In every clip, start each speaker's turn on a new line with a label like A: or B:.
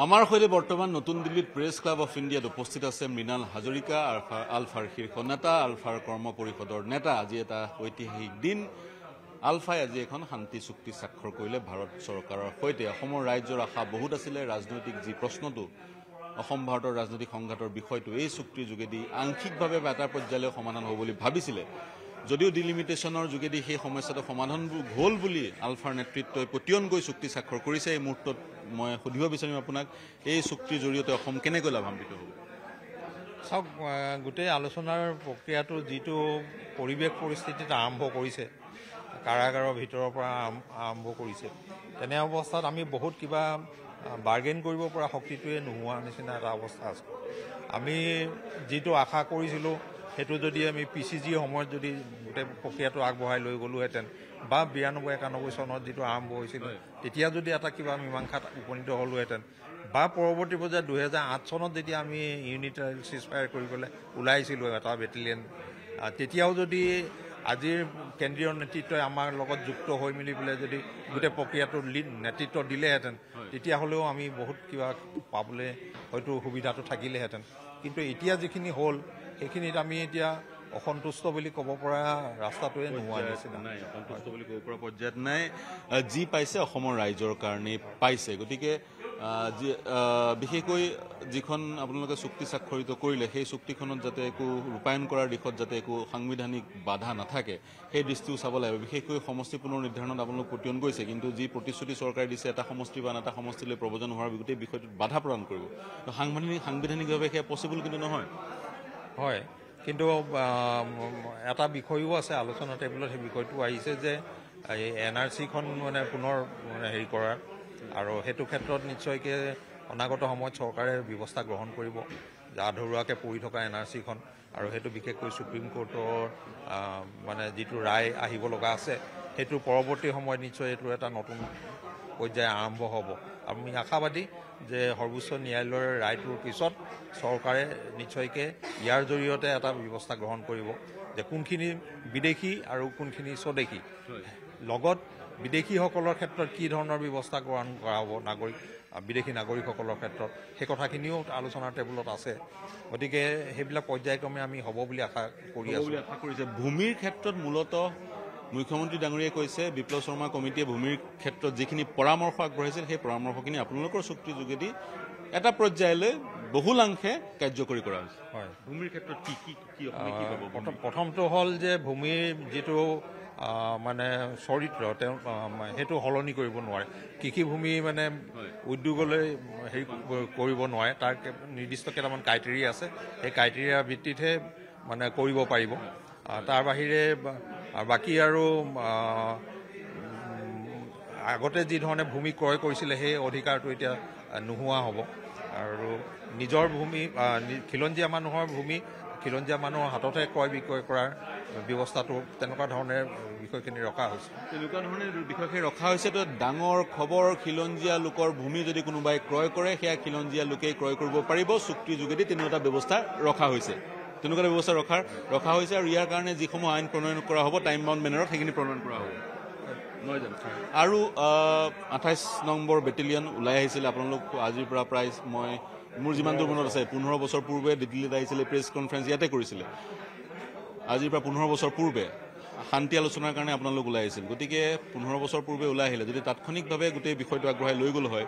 A: আমাৰ সৈতে বৰ্তমান নতুন দিল্লীত প্ৰেছ ক্লাব অফ ইণ্ডিয়াত উপস্থিত আছে মৃণাল হাজৰিকা আলফাৰ শীৰ্ষ নেতা আলফাৰ কৰ্ম পৰিষদৰ নেতা আজি এটা ঐতিহাসিক দিন আলফাই আজি এখন শান্তি চুক্তি স্বাক্ষৰ কৰিলে ভাৰত চৰকাৰৰ সৈতে অসমৰ ৰাইজৰ আশা বহুত আছিলে ৰাজনৈতিক যি প্ৰশ্নটো অসম ভাৰতৰ ৰাজনৈতিক সংঘাতৰ বিষয়টো এই চুক্তিৰ যোগেদি আংশিকভাৱে বা এটা পৰ্যায়লৈ সমাধান হ'ব বুলি ভাবিছিলে যদিও ডিলিমিটেশ্যনৰ যোগেদি সেই সমস্যাটো সমাধান হ'ল বুলি আলফাৰ নেতৃত্বই পতিয়ন গৈ চুক্তি স্বাক্ষৰ কৰিছে এই মুহূৰ্তত মই সুধিব বিচাৰিম আপোনাক এই চুক্তিৰ জৰিয়তে অসম কেনেকৈ লাভান্বিত হ'ব
B: চাওক গোটেই আলোচনাৰ প্ৰক্ৰিয়াটো যিটো পৰিৱেশ পৰিস্থিতিত আৰম্ভ কৰিছে কাৰাগাৰৰ ভিতৰৰ পৰা আৰম্ভ কৰিছে তেনে অৱস্থাত আমি বহুত কিবা বাৰ্গেন কৰিব পৰা শক্তিটোৱে নোহোৱাৰ নিচিনা এটা অৱস্থা আছে আমি যিটো আশা কৰিছিলোঁ সেইটো যদি আমি পি চি জিৰ সময়ত যদি গোটেই প্ৰক্ৰিয়াটো আগবঢ়াই লৈ গ'লোহেঁতেন বা বিৰান্নব্বৈ একানব্বৈ চনত যিটো আৰম্ভ হৈছিল তেতিয়া যদি এটা কিবা মীমাংসাত উপনীত হ'লোহেঁতেন বা পৰৱৰ্তী পৰ্যায়ত দুহেজাৰ আঠ চনত যেতিয়া আমি ইউনিট চিজ ফায়াৰ কৰিবলৈ ওলাইছিলোঁ এটা বেটেলিয়ান তেতিয়াও যদি আজিৰ কেন্দ্ৰীয় নেতৃত্বই আমাৰ লগত যুক্ত হৈ মেলি পেলাই যদি গোটেই প্ৰক্ৰিয়াটো নেতৃত্ব দিলেহেঁতেন তেতিয়াহ'লেও আমি বহুত কিবা পাবলৈ হয়তো সুবিধাটো থাকিলেহেঁতেন কিন্তু এতিয়া যিখিনি হ'ল সেইখিনিত আমি এতিয়া অসন্তুষ্ট বুলি ক'ব পৰা ৰাস্তাটোৱে নোহোৱা
A: অসন্তুষ্ট বুলি ক'ব পৰা পৰ্যায়ত নাই যি পাইছে অসমৰ ৰাইজৰ কাৰণেই পাইছে গতিকে যি বিশেষকৈ যিখন আপোনালোকে চুক্তি স্বাক্ষৰিত কৰিলে সেই চুক্তিখনত যাতে একো ৰূপায়ণ কৰাৰ দিশত যাতে একো সাংবিধানিক বাধা নাথাকে সেই দৃষ্টিও চাব লাগিব বিশেষকৈ সমষ্টি পুনৰ নিৰ্ধাৰণত আপোনালোক পতিয়ন গৈছে কিন্তু যি প্ৰতিশ্ৰুতি চৰকাৰে দিছে এটা সমষ্টি বা এটা সমষ্টিলৈ প্ৰৱজন হোৱাৰ
B: গোটেই বিষয়টোত বাধা প্ৰদান কৰিব সাংবিধানিক সাংবিধানিকভাৱে সেয়া পচিবল কিন্তু নহয় হয় কিন্তু এটা বিষয়ো আছে আলোচনা টেবুলত সেই বিষয়টো আহিছে যে এই এন আৰ চিখন মানে পুনৰ হেৰি কৰাৰ আৰু সেইটো ক্ষেত্ৰত নিশ্চয়কৈ অনাগত সময়ত চৰকাৰে ব্যৱস্থা গ্ৰহণ কৰিব আধৰুৱাকৈ পৰি থকা এন আৰ চিখন আৰু সেইটো বিশেষকৈ চুপ্ৰিম কোৰ্টৰ মানে যিটো ৰায় আহিব লগা আছে সেইটো পৰৱৰ্তী সময়ত নিশ্চয় এইটো এটা নতুন পৰ্যায় আৰম্ভ হ'ব আমি আশাবাদী যে সৰ্বোচ্চ ন্যায়ালয়ৰ ৰায়টোৰ পিছত চৰকাৰে নিশ্চয়কৈ ইয়াৰ জৰিয়তে এটা ব্যৱস্থা গ্ৰহণ কৰিব যে কোনখিনি বিদেশী আৰু কোনখিনি স্বদেশী লগত বিদেশীসকলৰ ক্ষেত্ৰত কি ধৰণৰ ব্যৱস্থা গ্ৰহণ কৰা হ'ব নাগৰিক বিদেশী নাগৰিকসকলৰ ক্ষেত্ৰত সেই কথাখিনিও আলোচনাৰ টেবুলত আছে গতিকে সেইবিলাক পৰ্যায়ক্ৰমে আমি হ'ব বুলি আশা কৰি আছোঁ আশা কৰিছে ভূমিৰ ক্ষেত্ৰত মূলতঃ মুখ্যমন্ত্ৰী ডাঙৰীয়াই
A: কৈছে বিপ্লৱ শৰ্মা কমিটিয়ে ভূমিৰ ক্ষেত্ৰত যিখিনি পৰামৰ্শ আগবঢ়াইছিল সেই পৰামৰ্শখিনি আপোনালোকৰ চুক্তিৰ
B: যোগেদি এটা পৰ্যায়লৈ বহুলাংশে কাৰ্যকৰী কৰা হৈছে হয়
A: ভূমিৰ ক্ষেত্ৰত কি
B: কি প্ৰথমটো হ'ল যে ভূমিৰ যিটো মানে চৰিত্ৰ তেওঁ সেইটো সলনি কৰিব নোৱাৰে কৃষিভূমি মানে উদ্যোগলৈ হেৰি কৰিব নোৱাৰে তাৰ নিৰ্দিষ্ট কেইটামান ক্ৰাইটেৰিয়া আছে সেই ক্ৰাইটেৰিয়াৰ ভিত্তিতহে মানে কৰিব পাৰিব তাৰ বাহিৰে বাকী আৰু আগতে যিধৰণে ভূমি ক্ৰয় কৰিছিলে সেই অধিকাৰটো এতিয়া নোহোৱা হ'ব আৰু নিজৰ ভূমি খিলঞ্জীয়া মানুহৰ ভূমি খিলঞ্জীয়া মানুহৰ হাততহে ক্ৰয় বিক্ৰয় কৰাৰ ব্যৱস্থাটো তেনেকুৱা ধৰণে বিষয়খিনি ৰখা হৈছে তেনেকুৱা
A: ধৰণে বিষয়খিনি ৰখা হৈছে তো ডাঙৰ খবৰ খিলঞ্জীয়া লোকৰ ভূমি যদি কোনোবাই ক্ৰয় কৰে সেয়া খিলঞ্জীয়া লোকেই ক্ৰয় কৰিব পাৰিব চুক্তিৰ যোগেদি তেনেকুৱা ব্যৱস্থা ৰখা হৈছে তেনেকুৱা ব্যৱস্থা ৰখাৰ ৰখা হৈছে আৰু ইয়াৰ কাৰণে যিসমূহ আইন প্ৰণয়ন কৰা হ'ব টাইম বাউণ্ড মেনাৰত সেইখিনি প্ৰণয়ন কৰা হ'ব আৰু আঠাইছ নম্বৰ বেটেলিয়ন ওলাই আহিছিলে আপোনালোক আজিৰ পৰা প্ৰায় মই মোৰ যিমানটো মনত আছে পোন্ধৰ বছৰ পূৰ্বে দিল্লীত আহিছিলে প্ৰেছ কনফাৰেঞ্চ ইয়াতে কৰিছিলে আজিৰ পৰা পোন্ধৰ বছৰ পূৰ্বে শান্তি আলোচনাৰ কাৰণে আপোনালোক ওলাই আহিছিল গতিকে পোন্ধৰ বছৰ পূৰ্বে ওলাই আহিলে যদি তাৎক্ষণিকভাৱে গোটেই বিষয়টো আগবঢ়াই লৈ গ'ল হয়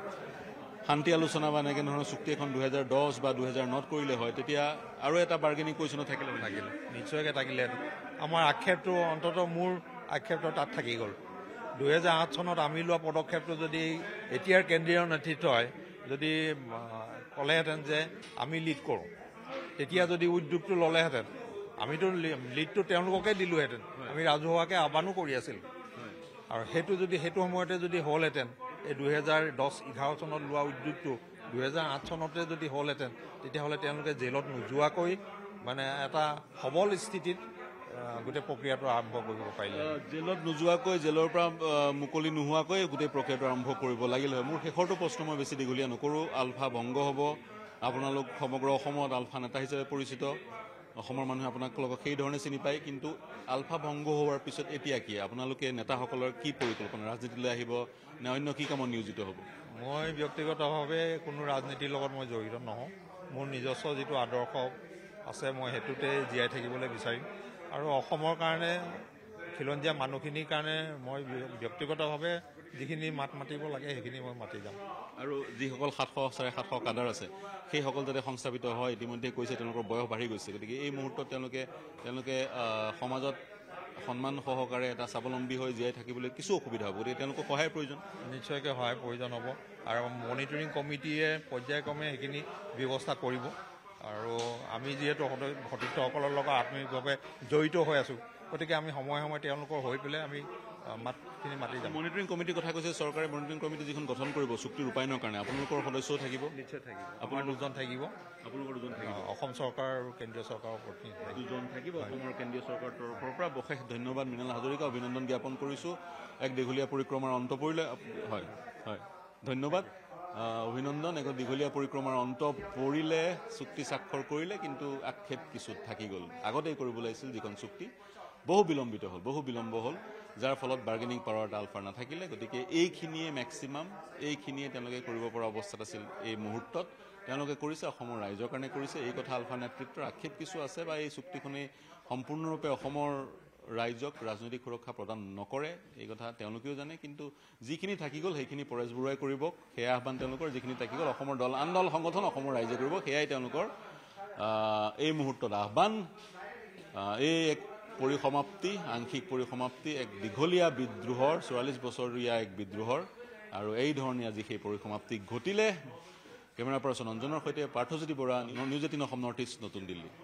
A: শান্তি আলোচনা বা এনেকৈ ধৰণৰ চুক্তি এখন দুহেজাৰ দহ বা দুহেজাৰ নত কৰিলে হয় তেতিয়া আৰু এটা বাৰ্গেনিং কুৱেশ্যনত
B: থাকিলে থাকিলে নিশ্চয়কৈ থাকিলে আমাৰ আক্ষেপটো অন্তত মোৰ আক্ষেপটো তাত থাকি গ'ল দুহেজাৰ আঠ চনত আমি লোৱা পদক্ষেপটো যদি এতিয়াৰ কেন্দ্ৰীয় নেতৃত্বই যদি ক'লেহেঁতেন যে আমি লিড কৰোঁ তেতিয়া যদি উদ্যোগটো ল'লেহেঁতেন আমিতো লিডটো তেওঁলোককে দিলোহেঁতেন আমি ৰাজহুৱাকৈ আহ্বানো কৰি আছিলোঁ আৰু সেইটো যদি সেইটো সময়তে যদি হ'লহেঁতেন এই দুহেজাৰ দহ এঘাৰ চনত লোৱা উদ্যোগটো দুহেজাৰ আঠ চনতে যদি হ'লহেঁতেন তেতিয়াহ'লে তেওঁলোকে জেলত নোযোৱাকৈ মানে এটা সবল স্থিতিত গোটেই প্ৰক্ৰিয়াটো আৰম্ভ কৰিব পাৰিলে জেলত নোযোৱাকৈ
A: জেলৰ পৰা মুকলি নোহোৱাকৈ গোটেই প্ৰক্ৰিয়াটো আৰম্ভ কৰিব লাগিল হয় মোৰ শেষৰটো প্ৰশ্ন মই বেছি দীঘলীয়া নকৰোঁ আলফা ভংগ হ'ব আপোনালোক সমগ্ৰ অসমত আলফা নেতা হিচাপে পৰিচিত অসমৰ মানুহে আপোনাক লগত সেইধৰণে চিনি পায় কিন্তু আলফা ভংগ হোৱাৰ পিছত এতিয়া কি আপোনালোকে নেতাসকলৰ
B: কি পৰিকল্পনা ৰাজনীতিলৈ আহিব নে অন্য কি কামত নিয়োজিত হ'ব মই ব্যক্তিগতভাৱে কোনো ৰাজনীতিৰ লগত মই জড়িত নহওঁ মোৰ নিজস্ব যিটো আদৰ্শ আছে মই সেইটোতে জীয়াই থাকিবলৈ বিচাৰিম আৰু অসমৰ কাৰণে খিলঞ্জীয়া মানুহখিনিৰ কাৰণে মই ব্যক্তিগতভাৱে যিখিনি মাত মাতিব লাগে সেইখিনি মই মাতি যাম আৰু যিসকল
A: সাতশ চাৰে সাতশ কাডাৰ আছে সেইসকল যাতে সংস্থাপিত হয় ইতিমধ্যে কৈছে তেওঁলোকৰ বয়স বাঢ়ি গৈছে গতিকে এই মুহূৰ্তত তেওঁলোকে তেওঁলোকে সমাজত সন্মান সহকাৰে এটা স্বাৱলম্বী হৈ জীয়াই
B: থাকিবলৈ কিছু অসুবিধা হ'ব গতিকে তেওঁলোকক সহায় প্ৰয়োজন নিশ্চয়কৈ সহায়ৰ প্ৰয়োজন হ'ব আৰু মনিটৰিং কমিটিয়ে পৰ্যায়ক্ৰমে সেইখিনি ব্যৱস্থা কৰিব আৰু আমি যিহেতু সতীৰ্থসকলৰ লগত আত্মীয়ভাৱে জড়িত হৈ আছোঁ গতিকে আমি সময়ে সময়ে তেওঁলোকৰ হৈ পেলাই আমি মাতখিনি মাতি যাম মনিটৰিং কমিটিৰ কথা কৈছে চৰকাৰে মনিটৰিং কমিটি যিখন গঠন কৰিব চুক্তি ৰূপায়ণৰ কাৰণে আপোনালোকৰ
A: সদস্যও থাকিব নিশ্চয়
B: থাকিব আপোনাৰ দুজন থাকিব আপোনালোকৰ দুজন থাকিব
A: অসম চৰকাৰ আৰু কেন্দ্ৰীয় চৰকাৰৰ প্ৰতিনিধি দুজন থাকিব অসমৰ কেন্দ্ৰীয় চৰকাৰৰ তৰফৰ পৰা বিশেষ ধন্যবাদ মৃণাল হাজৰিকা অভিনন্দন জ্ঞাপন কৰিছোঁ এক দীঘলীয়া পৰিক্ৰমাৰ অন্ত পৰিলে হয় হয় ধন্যবাদ অভিনন্দন এখন দীঘলীয়া পৰিক্ৰমাৰ অন্ত পৰিলে চুক্তি স্বাক্ষৰ কৰিলে কিন্তু আক্ষেপ কিছু থাকি গ'ল আগতেই কৰিব লাগিছিল যিখন চুক্তি বহু বিলম্বিত হ'ল বহু বিলম্ব হ'ল যাৰ ফলত বাৰ্গেনিং পাৱাৰ এটা আলফাৰ নাথাকিলে গতিকে এইখিনিয়ে মেক্সিমাম এইখিনিয়ে তেওঁলোকে কৰিব পৰা অৱস্থাত আছিল এই মুহূৰ্তত তেওঁলোকে কৰিছে অসমৰ ৰাইজৰ কাৰণে কৰিছে এই কথা আলফাৰ নেতৃত্বৰ আক্ষেপ কিছু আছে বা এই চুক্তিখনেই সম্পূৰ্ণৰূপে অসমৰ ৰাইজক ৰাজনৈতিক সুৰক্ষা প্ৰদান নকৰে এই কথা তেওঁলোকেও জানে কিন্তু যিখিনি থাকি গ'ল সেইখিনি পৰেশ বৰুৱাই কৰিব সেয়া আহ্বান তেওঁলোকৰ যিখিনি থাকি গ'ল অসমৰ দল আন দল সংগঠন অসমৰ ৰাইজে কৰিব সেয়াই তেওঁলোকৰ এই মুহূৰ্তত আহ্বান এই এক পৰিসমাপ্তি আংশিক পৰিসমাপ্তি এক দীঘলীয়া বিদ্ৰোহৰ চৌৰাল্লিছ বছৰীয়া এক বিদ্ৰোহৰ আৰু এই ধৰণে আজি সেই পৰিসমাপ্তি ঘটিলে কেমেৰা পাৰ্চন অঞ্জনৰ সৈতে Parthajyoti Bora news eighteen Assam north east নতুন দিল্লী